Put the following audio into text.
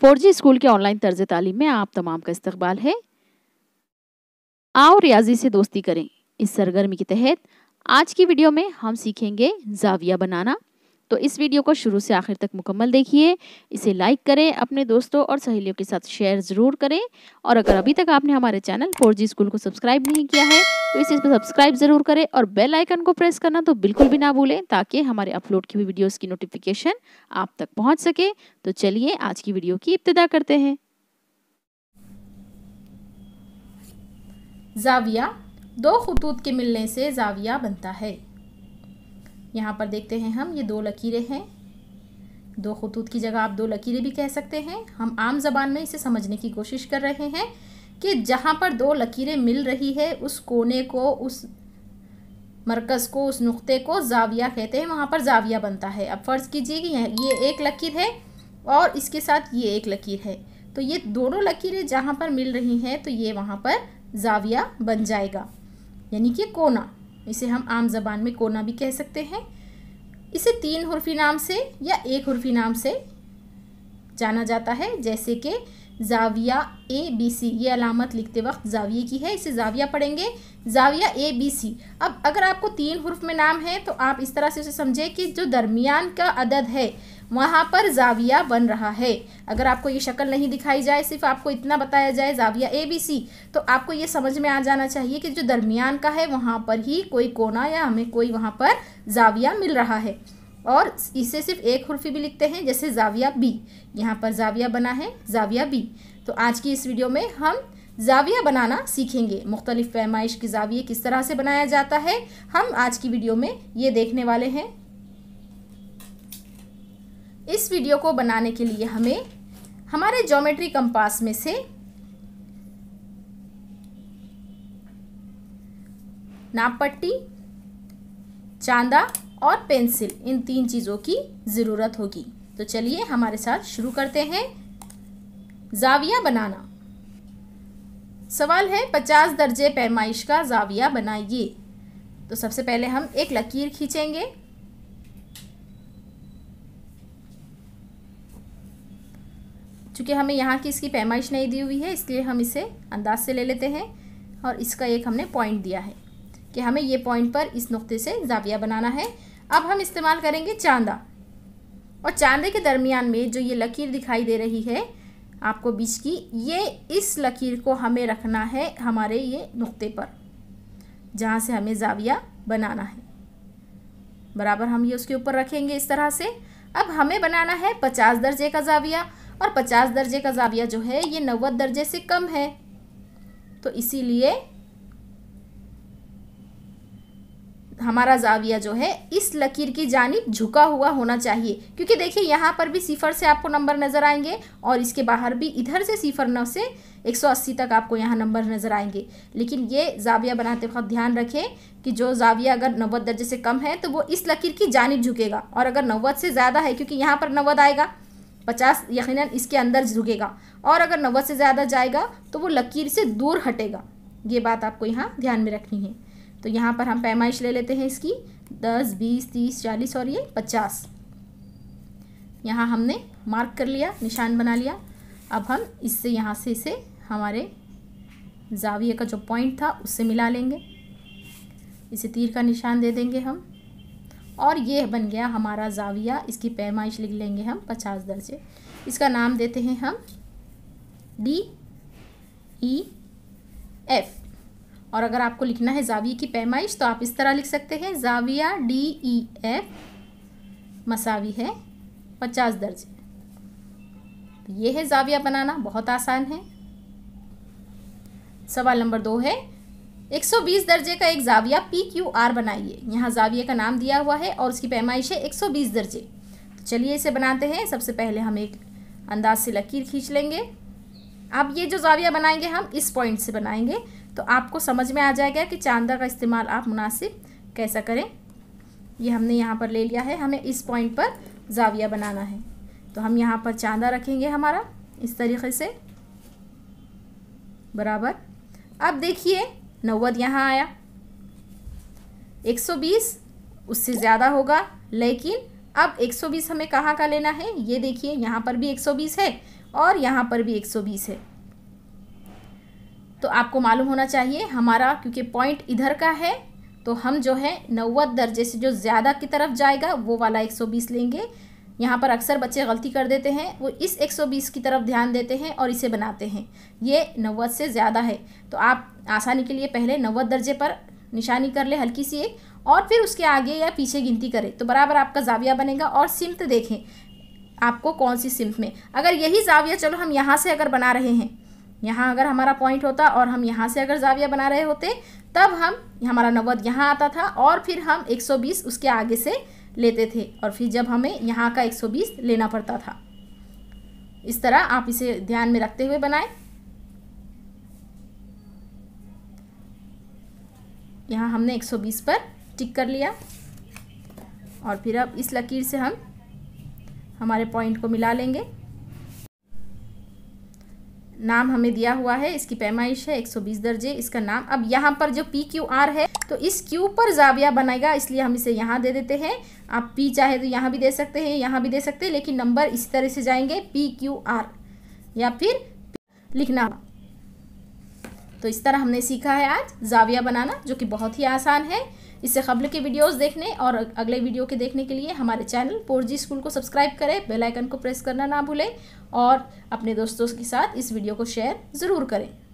four G school के online तर्ज तालीम में आप तमाम का इस्तबाल है आओ रियाजी से दोस्ती करें इस सरगर्मी के तहत आज की वीडियो में हम सीखेंगे जाविया बनाना तो इस वीडियो को शुरू से आखिर तक मुकम्मल देखिए इसे लाइक करें अपने दोस्तों और सहेलियों के साथ शेयर ज़रूर करें और अगर अभी तक आपने हमारे चैनल फोर स्कूल को सब्सक्राइब नहीं किया है तो इसे सब्सक्राइब ज़रूर करें और बेल आइकन को प्रेस करना तो बिल्कुल भी ना भूलें ताकि हमारे अपलोड की हुई वीडियोज़ की नोटिफिकेशन आप तक पहुँच सके तो चलिए आज की वीडियो की इब्तदा करते हैं जाविया दो खतूत के मिलने से जाविया बनता है यहाँ पर देखते हैं हम ये दो लकीरें हैं दो खतूत की जगह आप दो लकीरें भी कह सकते हैं हम आम जबान में इसे समझने की कोशिश कर रहे हैं कि जहाँ पर दो लकीरें मिल रही है उस कोने को उस मरकज़ को उस नुक्ते को जाविया कहते हैं वहाँ पर जाविया बनता है अब फ़र्ज़ कीजिए कि ये एक लकीर है और इसके साथ ये एक लकीर है तो ये दोनों लकीरें जहाँ पर मिल रही हैं तो ये वहाँ पर जाविया बन जाएगा यानी कि कोना इसे हम आम जबान में कोना भी कह सकते हैं इसे तीन हरफी नाम से या एक हरफी नाम से जाना जाता है जैसे कि जाविया ए बी सी ये अलामत लिखते वक्त जाविये की है इसे जाविया पढ़ेंगे जाविया ए बी सी अब अगर आपको तीन हर्फ में नाम है तो आप इस तरह से उसे समझें कि जो दरमियान का अदद है वहाँ पर जाविया बन रहा है अगर आपको ये शक्ल नहीं दिखाई जाए सिर्फ आपको इतना बताया जाए जाविया ए बी सी तो आपको ये समझ में आ जाना चाहिए कि जो दरमियान का है वहाँ पर ही कोई कोना या हमें कोई वहाँ पर जाविया मिल रहा है और इसे सिर्फ एक हरफी भी लिखते हैं जैसे जाविया बी यहाँ पर जाविया बना है जाविया बी तो आज की इस वीडियो में हम जाविया बनाना सीखेंगे मुख्तलिफ़ पैमाइश के जाविये किस तरह से बनाया जाता है हम आज की वीडियो में ये देखने वाले हैं इस वीडियो को बनाने के लिए हमें हमारे ज्योमेट्री कंपास में से नाप पट्टी चांदा और पेंसिल इन तीन चीज़ों की ज़रूरत होगी तो चलिए हमारे साथ शुरू करते हैं जाविया बनाना सवाल है पचास दर्जे पैमाइश का जाविया बनाइए तो सबसे पहले हम एक लकीर खींचेंगे चूँकि हमें यहाँ की इसकी पैमाइश नहीं दी हुई है इसलिए हम इसे अंदाज से ले लेते हैं और इसका एक हमने पॉइंट दिया है कि हमें ये पॉइंट पर इस नुक्ते से जाविया बनाना है अब हम इस्तेमाल करेंगे चांदा और चांदे के दरमियान में जो ये लकीर दिखाई दे रही है आपको बीच की ये इस लकीर को हमें रखना है हमारे ये नुक्ते पर जहाँ से हमें जाविया बनाना है बराबर हम ये उसके ऊपर रखेंगे इस तरह से अब हमें बनाना है पचास दर्जे का जाविया और पचास दर्जे का जाविया जो है ये नव्वत दर्जे से कम है तो इसीलिए हमारा जाविया जो है इस लकीर की जानिब झुका हुआ होना चाहिए क्योंकि देखिए यहाँ पर भी सिफर से आपको नंबर नज़र आएंगे और इसके बाहर भी इधर से सिफर नौ से 180 तक आपको यहाँ नंबर नज़र आएंगे लेकिन ये जाविया बनाते वक्त ध्यान रखें कि जो जाविया अगर नव्वत दर्जे से कम है तो वो इस लकीर की जानब झुकेगा और अगर नव्वत से ज़्यादा है क्योंकि यहाँ पर नव्वत आएगा पचास यकीन इसके अंदर झुकेगा और अगर नब्बे से ज़्यादा जाएगा तो वो लकीर से दूर हटेगा ये बात आपको यहाँ ध्यान में रखनी है तो यहाँ पर हम पैमाइश ले लेते हैं इसकी दस बीस तीस चालीस और ये पचास यहाँ हमने मार्क कर लिया निशान बना लिया अब हम इससे यहाँ से इसे हमारे जाविये का जो पॉइंट था उससे मिला लेंगे इसे तीर का निशान दे देंगे हम और ये बन गया हमारा जाविया इसकी पैमाइश लिख लेंगे हम पचास दर्जे इसका नाम देते हैं हम डी ई एफ और अगर आपको लिखना है जाविया की पैमाइश तो आप इस तरह लिख सकते हैं जाविया डी ई एफ मसावी है पचास दर्जे तो ये है जाविया बनाना बहुत आसान है सवाल नंबर दो है 120 दर्जे का एक जाविया पी क्यू आर बनाइए यहाँ जाविये का नाम दिया हुआ है और उसकी पैमाइश है 120 दर्जे तो चलिए इसे बनाते हैं सबसे पहले हम एक अंदाज से लकीर खींच लेंगे अब ये जो जाविया बनाएंगे हम इस पॉइंट से बनाएंगे तो आपको समझ में आ जाएगा कि चांदा का इस्तेमाल आप मुनासिब कैसा करें ये हमने यहाँ पर ले लिया है हमें इस पॉइंट पर जाविया बनाना है तो हम यहाँ पर चांदा रखेंगे हमारा इस तरीके से बराबर अब देखिए नव्वद यहाँ आया 120 उससे ज़्यादा होगा लेकिन अब 120 हमें कहाँ का लेना है ये देखिए यहाँ पर भी 120 है और यहाँ पर भी 120 है तो आपको मालूम होना चाहिए हमारा क्योंकि पॉइंट इधर का है तो हम जो है नव्वद दर्जे से जो ज़्यादा की तरफ जाएगा वो वाला 120 लेंगे यहाँ पर अक्सर बच्चे गलती कर देते हैं वो इस 120 की तरफ ध्यान देते हैं और इसे बनाते हैं ये नव्वद से ज़्यादा है तो आप आसानी के लिए पहले नव्वद दर्जे पर निशानी कर ले हल्की सी एक और फिर उसके आगे या पीछे गिनती करें तो बराबर आपका जाविया बनेगा और सिमत देखें आपको कौन सी सिमत में अगर यही जाविया चलो हम यहाँ से अगर बना रहे हैं यहाँ अगर हमारा पॉइंट होता और हम यहाँ से अगर जाविया बना रहे होते तब हम हमारा नवद यहाँ आता था और फिर हम 120 उसके आगे से लेते थे और फिर जब हमें यहाँ का 120 लेना पड़ता था इस तरह आप इसे ध्यान में रखते हुए बनाएं यहाँ हमने 120 पर टिक कर लिया और फिर अब इस लकीर से हम हमारे पॉइंट को मिला लेंगे नाम हमें दिया हुआ है इसकी पैमाइश है 120 दर्जे इसका नाम अब यहाँ पर जो पी क्यू आर है तो इस क्यू पर जाविया बनेगा इसलिए हम इसे यहाँ दे देते हैं आप पी चाहे तो यहाँ भी दे सकते हैं यहाँ भी दे सकते हैं लेकिन नंबर इस तरह से जाएंगे पी क्यू आर या फिर लिखना तो इस तरह हमने सीखा है आज जाविया बनाना जो कि बहुत ही आसान है इससे कबल के वीडियोस देखने और अगले वीडियो के देखने के लिए हमारे चैनल फोर स्कूल को सब्सक्राइब करें बेल आइकन को प्रेस करना ना भूलें और अपने दोस्तों के साथ इस वीडियो को शेयर ज़रूर करें